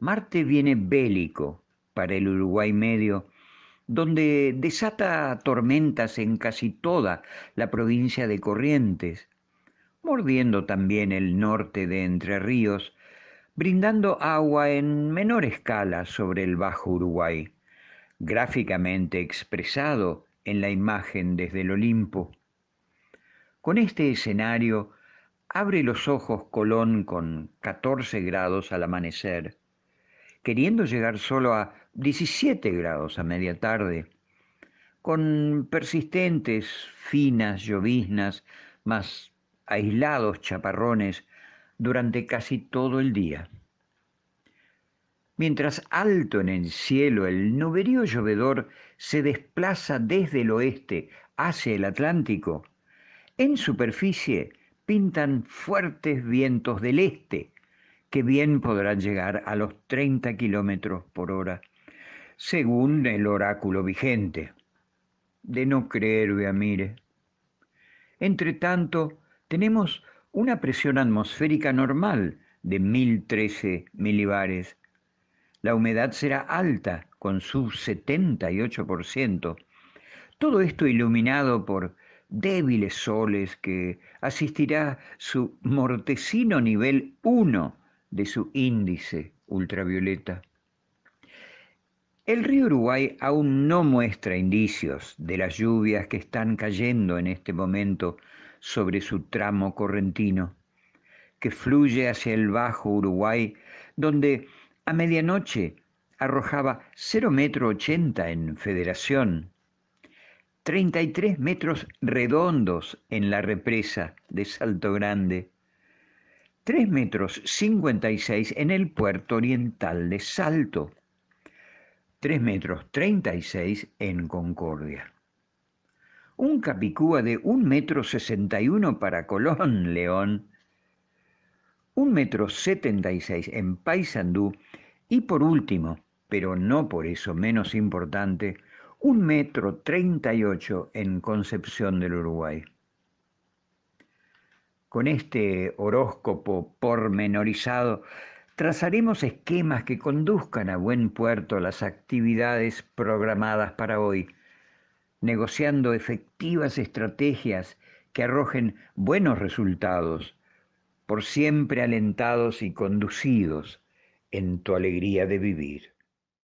Marte viene bélico para el Uruguay medio, donde desata tormentas en casi toda la provincia de Corrientes, mordiendo también el norte de Entre Ríos, brindando agua en menor escala sobre el Bajo Uruguay, gráficamente expresado en la imagen desde el Olimpo. Con este escenario, abre los ojos Colón con 14 grados al amanecer queriendo llegar solo a 17 grados a media tarde, con persistentes, finas lloviznas, más aislados chaparrones durante casi todo el día. Mientras alto en el cielo el nuberío llovedor se desplaza desde el oeste hacia el Atlántico, en superficie pintan fuertes vientos del este, que bien podrán llegar a los 30 kilómetros por hora, según el oráculo vigente. De no creer, Beamire. Entre tanto, tenemos una presión atmosférica normal de 1013 milibares. La humedad será alta, con su 78%. Todo esto iluminado por débiles soles que asistirá su mortecino nivel 1 de su índice ultravioleta. El río Uruguay aún no muestra indicios de las lluvias que están cayendo en este momento sobre su tramo correntino, que fluye hacia el Bajo Uruguay, donde a medianoche arrojaba 0,80 metro en Federación, 33 metros redondos en la represa de Salto Grande, 3 metros 56 en el puerto oriental de Salto, 3 metros 36 en Concordia. Un capicúa de un metro 61 para Colón, León, un metro 76 en Paysandú y por último, pero no por eso menos importante, un metro 38 en Concepción del Uruguay. Con este horóscopo pormenorizado trazaremos esquemas que conduzcan a buen puerto las actividades programadas para hoy, negociando efectivas estrategias que arrojen buenos resultados, por siempre alentados y conducidos en tu alegría de vivir.